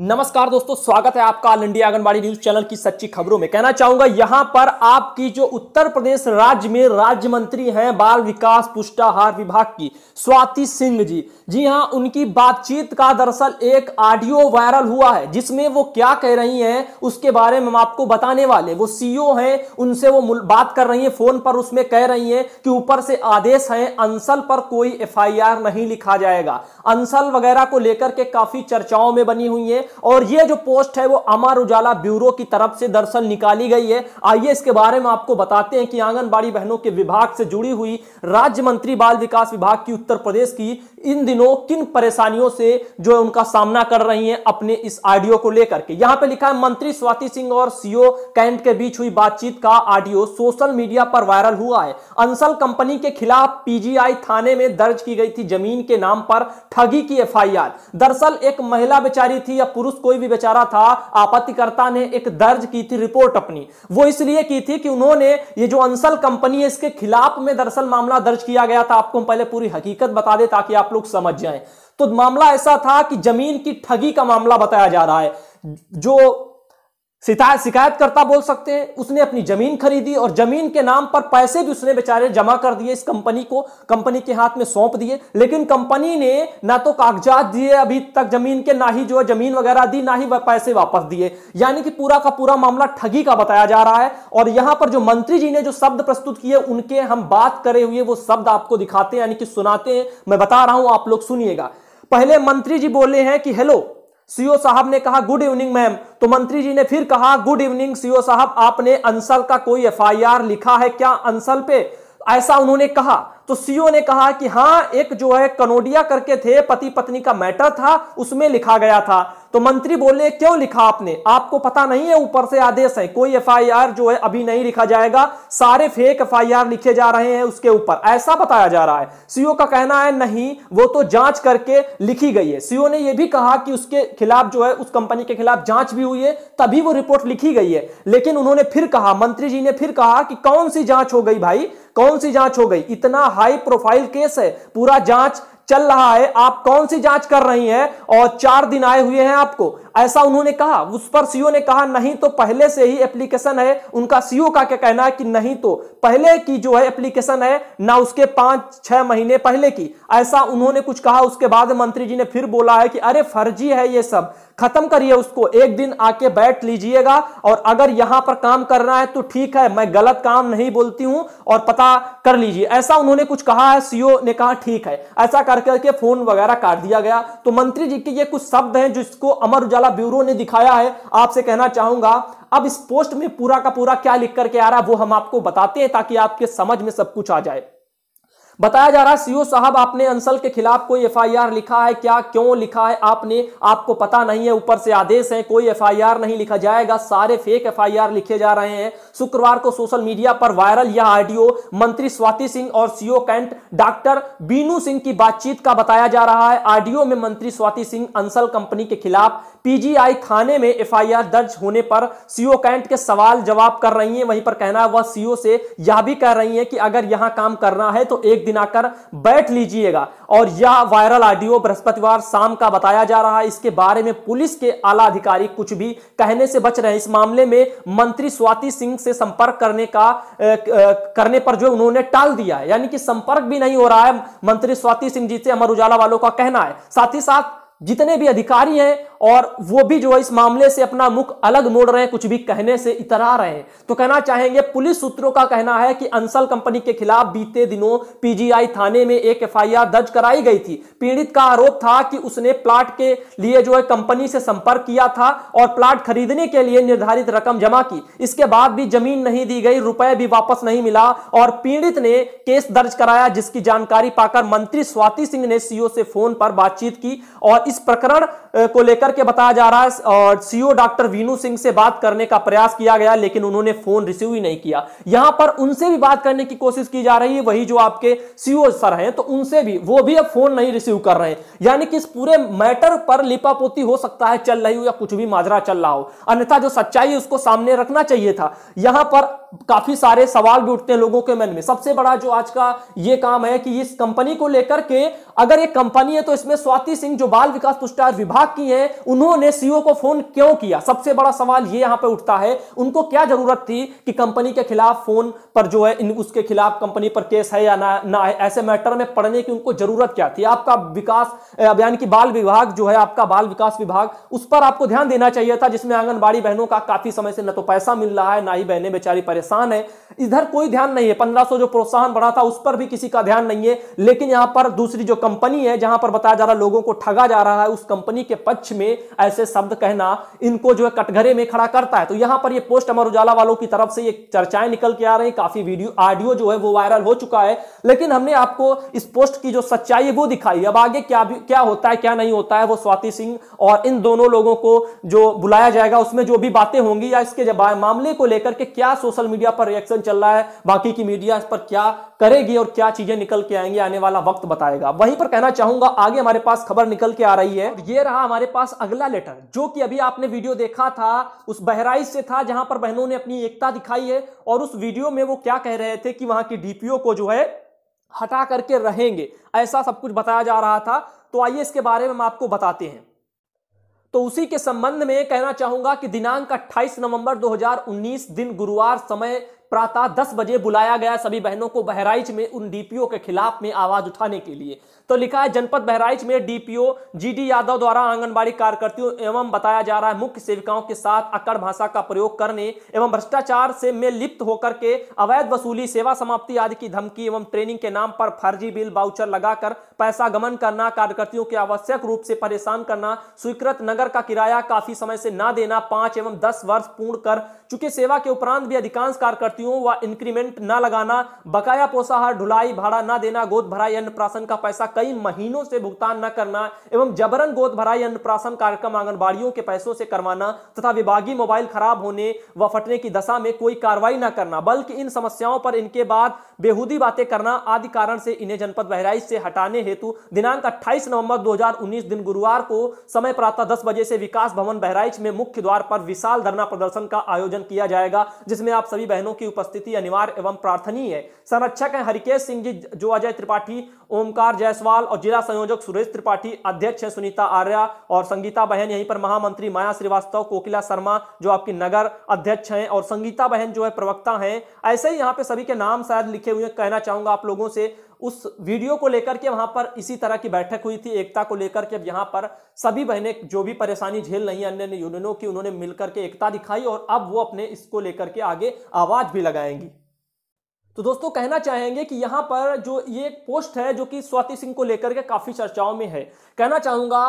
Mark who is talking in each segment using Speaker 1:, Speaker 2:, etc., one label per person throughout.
Speaker 1: नमस्कार दोस्तों स्वागत है आपका all India anganwadi news channel की सच्ची खबरों में कहना चाहूंगा यहां पर आपकी जो उत्तर प्रदेश राज्य में राज्य मंत्री हैं बाल विकास पुष्टाहार विभाग की स्वाति सिंह जी जी हां उनकी बातचीत का दरअसल एक ऑडियो वायरल हुआ है जिसमें वो क्या कह रही हैं उसके बारे में हम आपको बताने वाले वो सीओ e है उनसे वो बात कर रही है फोन पर उसमें कह रही है कि ऊपर से आदेश है अंसल पर कोई एफ नहीं लिखा जाएगा अंसल वगैरह को लेकर के काफी चर्चाओं में बनी हुई है और ये जो पोस्ट है वो अमर उजाला ब्यूरो की तरफ से दरअसल निकाली गई है आइए इसके बारे में आपको बताते हैं कि आंगनबाड़ी बहनों के विभाग से जुड़ी हुई राज्य मंत्री बाल विकास विभाग की उत्तर प्रदेश की इन दिनों किन परेशानियों से जो है उनका सामना कर रही है अपने इस ऑडियो को लेकर के यहां पर लिखा है मंत्री स्वाति सिंह और सीओ कैंट के बीच हुई बातचीत का ऑडियो सोशल मीडिया पर वायरल हुआ है अंसल कंपनी के खिलाफ पीजीआई थाने में दर्ज की गई थी जमीन के नाम पर ठगी की एफआईआर दरअसल एक महिला बेचारी थी या पुरुष कोई भी बेचारा था आपत्तिकर्ता ने एक दर्ज की थी रिपोर्ट अपनी वो इसलिए की थी कि उन्होंने ये जो अंसल कंपनी है इसके खिलाफ में दरअसल मामला दर्ज किया गया था आपको हम पहले पूरी हकीकत बता दे ताकि आप लोग समझ जाए तो मामला ऐसा था कि जमीन की ठगी का मामला बताया जा रहा है जो शिकायत करता बोल सकते हैं उसने अपनी जमीन खरीदी और जमीन के नाम पर पैसे भी उसने बेचारे जमा कर दिए इस कंपनी को कंपनी के हाथ में सौंप दिए लेकिन कंपनी ने ना तो कागजात दिए अभी तक जमीन के ना ही जो है जमीन वगैरह दी ना ही वह पैसे वापस दिए यानी कि पूरा का पूरा मामला ठगी का बताया जा रहा है और यहां पर जो मंत्री जी ने जो शब्द प्रस्तुत किए उनके हम बात करे हुए वो शब्द आपको दिखाते हैं यानी कि सुनाते हैं मैं बता रहा हूं आप लोग सुनिएगा पहले मंत्री जी बोले हैं कि हेलो सीओ साहब ने कहा गुड इवनिंग मैम तो मंत्री जी ने फिर कहा गुड इवनिंग सीओ साहब आपने अंसल का कोई एफआईआर लिखा है क्या अंसल पे ऐसा उन्होंने कहा तो सीओ ने कहा कि हाँ एक जो है कनोडिया करके थे पति पत्नी का मैटर था उसमें लिखा गया था तो मंत्री बोले क्यों लिखा आपने आपको पता नहीं है ऊपर से आदेश है कोई एफआईआर जो है अभी नहीं लिखा जाएगा सारे फेक एफआईआर लिखे जा रहे हैं उसके ऊपर ऐसा बताया जा रहा है सीओ का कहना है नहीं वो तो जांच करके लिखी गई है सीओ ने यह भी कहा कि उसके खिलाफ जो है उस कंपनी के खिलाफ जांच भी हुई है तभी वो रिपोर्ट लिखी गई है लेकिन उन्होंने फिर कहा मंत्री जी ने फिर कहा कि कौन सी जांच हो गई भाई कौन सी जांच हो गई इतना हाई प्रोफाइल केस है पूरा जांच चल रहा है आप कौन सी जांच कर रही हैं और चार दिन आए हुए हैं आपको ऐसा उन्होंने कहा उस पर सीओ ने कहा नहीं तो पहले से ही एप्लीकेशन है उनका सीओ का क्या कहना है कि नहीं तो पहले की जो है एप्लीकेशन है ना उसके पांच छह महीने पहले की ऐसा उन्होंने कुछ कहा उसके बाद मंत्री जी ने फिर बोला है कि अरे फर्जी है ये सब खत्म करिए उसको एक दिन आके बैठ लीजिएगा और अगर यहां पर काम करना है तो ठीक है मैं गलत काम नहीं बोलती हूं और पता कर लीजिए ऐसा उन्होंने कुछ कहा है सीओ ने कहा ठीक है ऐसा कर करके फोन वगैरह काट दिया गया तो मंत्री जी के ये कुछ शब्द हैं जिसको अमर उजाला वाला ब्यूरो ने दिखाया है आपसे कहना चाहूंगा अब इस पोस्ट में पूरा का पूरा क्या लिख करके आ रहा है वो हम आपको बताते हैं ताकि आपके समझ में सब कुछ आ जाए बताया जा रहा है सीओ साहब आपने अंसल के खिलाफ कोई एफआईआर लिखा है क्या क्यों लिखा है आपने आपको पता नहीं है ऊपर से आदेश है कोई एफआईआर नहीं लिखा जाएगा सारे फेक एफआईआर लिखे जा रहे हैं शुक्रवार को सोशल मीडिया पर वायरल यह ऑडियो मंत्री स्वाति सिंह और CO cantt doctor Binu Singh की बातचीत का बताया जा रहा है ऑडियो में मंत्री स्वाति सिंह अंसल कंपनी के खिलाफ पीजीआई थाने में एफआईआर दर्ज होने पर सीओ कैंट के सवाल जवाब कर रही है वहीं पर कहना वह सीओ से यह भी कह रही है कि अगर यहां काम करना है तो एक दिन आकर बैठ लीजिएगा और यह वायरल ऑडियो बृहस्पतिवार शाम का बताया जा रहा है इसके बारे में पुलिस के आला अधिकारी कुछ भी कहने से बच रहे हैं इस मामले में मंत्री स्वाति सिंह से संपर्क करने का करने पर जो उन्होंने टाल दिया है यानी कि संपर्क भी नहीं हो रहा है मंत्री स्वाति सिंह जी से अमर उजाला वालों का कहना है साथ ही साथ जितने भी अधिकारी हैं और वो भी जो है इस मामले से अपना मुख अलग मोड़ रहे हैं कुछ भी कहने से इतरा रहे हैं तो कहना चाहेंगे पुलिस सूत्रों का कहना है कि अंसल कंपनी के खिलाफ बीते दिनों पीजीआई थाने में एक एफआईआर दर्ज कराई गई थी पीड़ित का आरोप था कि उसने प्लाट के लिए जो है कंपनी से संपर्क किया था और प्लाट खरीदने के लिए निर्धारित रकम जमा की इसके बाद भी जमीन नहीं दी गई रुपए भी वापस नहीं मिला और पीड़ित ने केस दर्ज कराया जिसकी जानकारी पाकर मंत्री स्वाति सिंह ने सीओ से फोन पर बातचीत की और इस इस प्रकरण को लेकर के बताया जा रहा है और सीओ डॉक्टर वीनू सिंह से बात करने का प्रयास किया गया लेकिन उन्होंने फोन रिसीव ही नहीं किया यहां पर उनसे भी बात करने की कोशिश की जा रही है वही जो आपके सीओ सर हैं तो उनसे भी वो भी अब फोन नहीं रिसीव कर रहे हैं यानी कि इस पूरे मैटर पर लिपापोती हो सकता है चल रही हो या कुछ भी माजरा चल रहा हो अन्यथा जो सच्चाई है उसको सामने रखना चाहिए था यहां पर काफी सारे सवाल भी उठते हैं लोगों के मन में सबसे बड़ा जो आज का ये काम है कि इस कंपनी को लेकर के अगर ये कंपनी है तो इसमें स्वाति सिंह जो बाल विकास पुरस्कार विभाग की है उन्होंने सीओ को फोन क्यों किया सबसे बड़ा सवाल ये यहां पे उठता है उनको क्या जरूरत थी कि कंपनी के खिलाफ फोन पर जो है इन उसके खिलाफ कंपनी पर केस है या ना ना है ऐसे मैटर में पढ़ने की उनको जरूरत क्या थी आपका विकास यानी कि बाल विभाग जो है आपका बाल विकास विभाग उस पर आपको ध्यान देना चाहिए था जिसमें आंगनबाड़ी बहनों का काफी समय से न तो पैसा मिल रहा है ना ही बहनें बेचारी परेशान है इधर कोई ध्यान नहीं है पंद्रह जो प्रोत्साहन बढ़ा था उस पर भी किसी का ध्यान नहीं है लेकिन यहां पर दूसरी जो कंपनी है जहां पर बताया जा रहा लोगों को ठगा जा रहा है उस कंपनी के पक्ष में ऐसे शब्द कहना इनको जो है कटघरे में खड़ा करता है तो यहां पर ये पोस्ट अमर उजाला वालों की तरफ से ये चर्चाएं निकल के आ रही काफी वीडियो ऑडियो जो है वो वायरल हो चुका है लेकिन हमने आपको इस पोस्ट की जो सच्चाई है वो दिखाई अब आगे क्या क्या होता है क्या नहीं होता है वो स्वाति सिंह और इन दोनों लोगों को जो बुलाया जाएगा उसमें जो भी बातें होंगी या इसके मामले को लेकर के क्या सोशल मीडिया पर रिएक्शन चल रहा है बाकी की मीडिया इस पर क्या करेगी और क्या चीजें निकल के आएंगी आने वाला वक्त बताएगा वहीं पर कहना चाहूंगा आगे हमारे पास खबर निकल के आ रही है और ये रहा हमारे पास अगला लेटर जो कि अभी आपने वीडियो देखा था उस बहराइच से था जहां पर बहनों ने अपनी एकता दिखाई है और उस वीडियो में वो क्या कह रहे थे कि वहां की डीपीओ को जो है हटा करके रहेंगे ऐसा सब कुछ बताया जा रहा था तो आइए इसके बारे में हम आपको बताते हैं तो उसी के संबंध में कहना चाहूंगा कि दिनांक 28 नवंबर 2019 दिन गुरुवार समय प्रातः दस बजे बुलाया गया सभी बहनों को बहराइच में उन डीपीओ के खिलाफ में आवाज उठाने के लिए तो लिखा है जनपद बहराइच में डीपीओ जीडी यादव द्वारा आंगनबाड़ी कार्यकर्तियों एवं बताया जा रहा है मुख्य सेविकाओं के साथ अकड़ भाषा का प्रयोग करने एवं भ्रष्टाचार से में लिप्त होकर के अवैध वसूली सेवा समाप्ति आदि की धमकी एवं ट्रेनिंग के नाम पर फर्जी बिल बाउचर लगाकर पैसा गमन करना कार्यकर्तियों के आवश्यक रूप से परेशान करना स्वीकृत नगर का किराया काफी समय से ना देना पांच एवं दस वर्ष पूर्ण कर चुके सेवा के उपरांत भी अधिकांश कार्यकर्तियों क्यों व इंक्रीमेंट ना लगाना बकाया पोषाहार ढुलाई भाड़ा ना देना गोद भराई अन्नप्राशन का पैसा कई महीनों से भुगतान न करना एवं जबरन गोद भराई अन्नप्राशन कार्यक्रम आंगनबाड़ियों के पैसों से करवाना तथा विभागीय मोबाइल खराब होने व फटने की दशा में कोई कार्रवाई न करना बल्कि इन समस्याओं पर इनके बाद बेहूदी बातें करना आदि कारण से इन्हें जनपद बहराइच से हटाने हेतु दिनांक अट्ठाईस नवंबर दो दिन गुरुवार को समय प्रातः दस बजे से विकास भवन बहराइच में मुख्य द्वार पर विशाल धरना प्रदर्शन का आयोजन किया जाएगा जिसमें आप सभी बहनों की उपस्थिति अनिवार्य एवं प्रार्थनीय है संरक्षक हैं हरिकेश सिंह जी जो अजय त्रिपाठी ओमकार जायसवाल और जिला संयोजक सुरेश त्रिपाठी अध्यक्ष हैं सुनीता आर्या और संगीता बहन यहीं पर महामंत्री माया श्रीवास्तव कोकिला शर्मा जो आपकी नगर अध्यक्ष हैं और संगीता बहन जो है प्रवक्ता हैं ऐसे ही यहाँ पे सभी के नाम शायद लिखे हुए कहना चाहूंगा आप लोगों से उस वीडियो को लेकर के वहां पर इसी तरह की बैठक हुई थी एकता को लेकर के अब यहां पर सभी बहनें जो भी परेशानी झेल रही हैं अन्य यूनियनों की उन्होंने मिलकर के एकता दिखाई और अब वो अपने इसको लेकर के आगे आवाज भी लगाएंगी तो दोस्तों कहना चाहेंगे कि यहाँ पर जो ये एक पोस्ट है जो कि स्वाति सिंह को लेकर के काफी चर्चाओं में है कहना चाहूंगा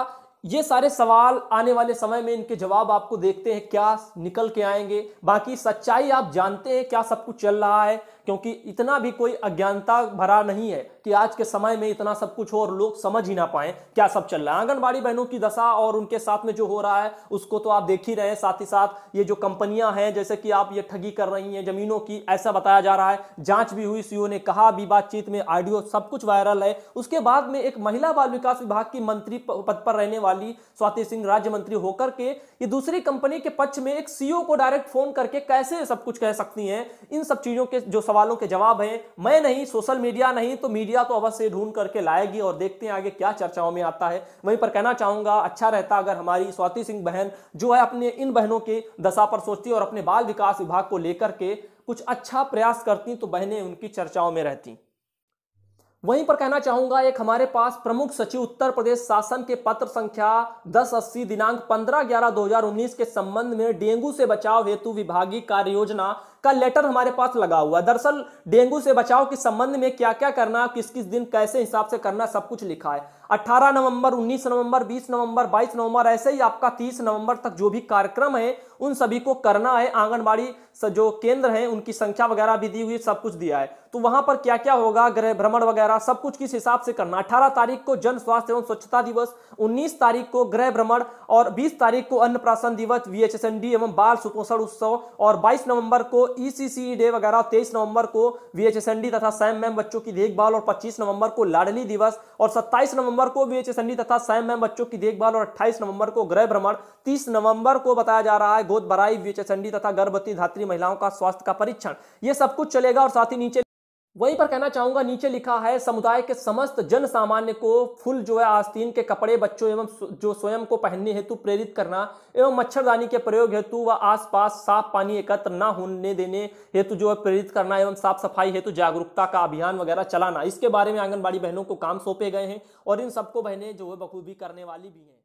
Speaker 1: ये सारे सवाल आने वाले समय में इनके जवाब आपको देखते हैं क्या निकल के आएंगे बाकी सच्चाई आप जानते हैं क्या सब कुछ चल रहा है क्योंकि इतना भी कोई अज्ञानता भरा नहीं है कि आज के समय में इतना सब कुछ हो और लोग समझ ही ना पाए क्या सब चल रहा है आंगनबाड़ी बहनों की दशा और उनके साथ में जो हो रहा है उसको तो आप देख ही रहे हैं साथ ही साथ ये जो कंपनियां हैं जैसे कि आप ये ठगी कर रही हैं जमीनों की ऐसा बताया जा रहा है जांच भी हुई सीओ ने कहा भी बातचीत में ऑडियो सब कुछ वायरल है उसके बाद में एक महिला बाल विकास विभाग की मंत्री पद पर रहने वाली स्वाति सिंह राज्य मंत्री होकर के ये दूसरी कंपनी के पक्ष में एक सीओ को डायरेक्ट फोन करके कैसे सब कुछ कह सकती है इन सब चीजों के जो सवालों के जवाब हैं मैं नहीं सोशल मीडिया नहीं तो मीडिया तो अवश्य ढूंढ करके लाएगी और देखते हैं आगे क्या चर्चाओं में आता है वहीं पर कहना चाहूंगा अच्छा रहता अगर हमारी स्वाति सिंह बहन जो है अपने इन बहनों के दशा पर सोचती और अपने बाल विकास विभाग को लेकर के कुछ अच्छा प्रयास करती तो बहनें उनकी चर्चाओं में रहती वहीं पर कहना चाहूंगा एक हमारे पास प्रमुख सचिव उत्तर प्रदेश शासन के पत्र संख्या दस अस्सी दिनांक पंद्रह ग्यारह दो हजार उन्नीस के संबंध में डेंगू से बचाव हेतु विभागीय कार्य योजना का लेटर हमारे पास लगा हुआ है दरअसल डेंगू से बचाव के संबंध में क्या क्या करना किस किस दिन कैसे हिसाब से करना सब कुछ लिखा है अट्ठारह नवंबर उन्नीस नवंबर बीस नवंबर बाईस नवंबर ऐसे ही आपका तीस नवंबर तक जो भी कार्यक्रम है उन सभी को करना है आंगनबाड़ी जो केंद्र है उनकी संख्या वगैरह भी दी हुई सब कुछ दिया है तो वहां पर क्या क्या होगा ग्रह भ्रमण वगैरह सब कुछ किस हिसाब से करना अठारह तारीख को जन स्वास्थ्य एवं स्वच्छता दिवस उन्नीस तारीख को ग्रह भ्रमण और बीस तारीख को अन्न प्राशन दिवस वीएचएसएनडी एवं बाल सुपोषण उत्सव और बाईस नवंबर को ईसीसी e डे e वगैरह तेईस नवंबर को वीएचएसएनडी तथा सैम मैम बच्चों की देखभाल और पच्चीस नवंबर को लाडली दिवस और सत्ताईस नवंबर नवंबर को बीएच संधि तथा सैम में बच्चों की देखभाल और 28 नवंबर को गृह भ्रमण 30 नवंबर को बताया जा रहा है गोद बराई बीएच संधि तथा गर्भवती धात्री महिलाओं का स्वास्थ्य का परीक्षण ये सब कुछ चलेगा और साथ ही नीचे वहीं पर कहना चाहूंगा नीचे लिखा है समुदाय के समस्त जन सामान्य को फुल जो है आस्तीन के कपड़े बच्चों एवं जो स्वयं को पहनने हेतु प्रेरित करना एवं मच्छरदानी के प्रयोग हेतु व आसपास साफ पानी एकत्र ना होने देने हेतु जो है प्रेरित करना एवं साफ सफाई हेतु जागरूकता का अभियान वगैरह चलाना इसके बारे में आंगनबाड़ी बहनों को काम सौंपे गए हैं और इन सबको बहनें जो है बखूबी करने वाली भी हैं